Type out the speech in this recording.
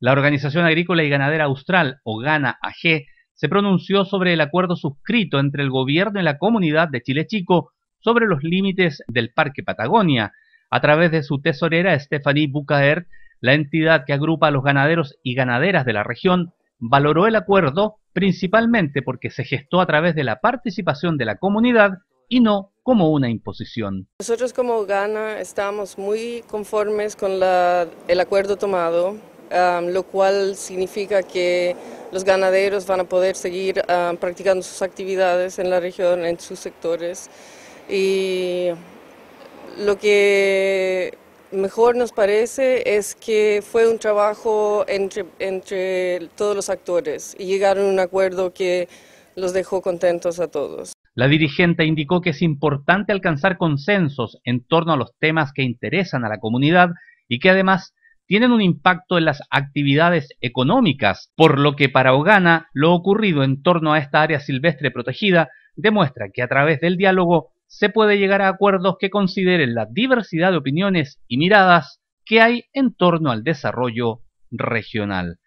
La Organización Agrícola y Ganadera Austral, o GANA AG, se pronunció sobre el acuerdo suscrito entre el gobierno y la comunidad de Chile Chico sobre los límites del Parque Patagonia. A través de su tesorera Stephanie Bucaer, la entidad que agrupa a los ganaderos y ganaderas de la región valoró el acuerdo principalmente porque se gestó a través de la participación de la comunidad y no como una imposición. Nosotros como GANA estamos muy conformes con el acuerdo tomado lo cual significa que los ganaderos van a poder seguir practicando sus actividades en la región, en sus sectores. Y lo que mejor nos parece es que fue un trabajo entre, entre todos los actores y llegaron a un acuerdo que los dejó contentos a todos. La dirigente indicó que es importante alcanzar consensos en torno a los temas que interesan a la comunidad y que además tienen un impacto en las actividades económicas, por lo que para Ogana lo ocurrido en torno a esta área silvestre protegida demuestra que a través del diálogo se puede llegar a acuerdos que consideren la diversidad de opiniones y miradas que hay en torno al desarrollo regional.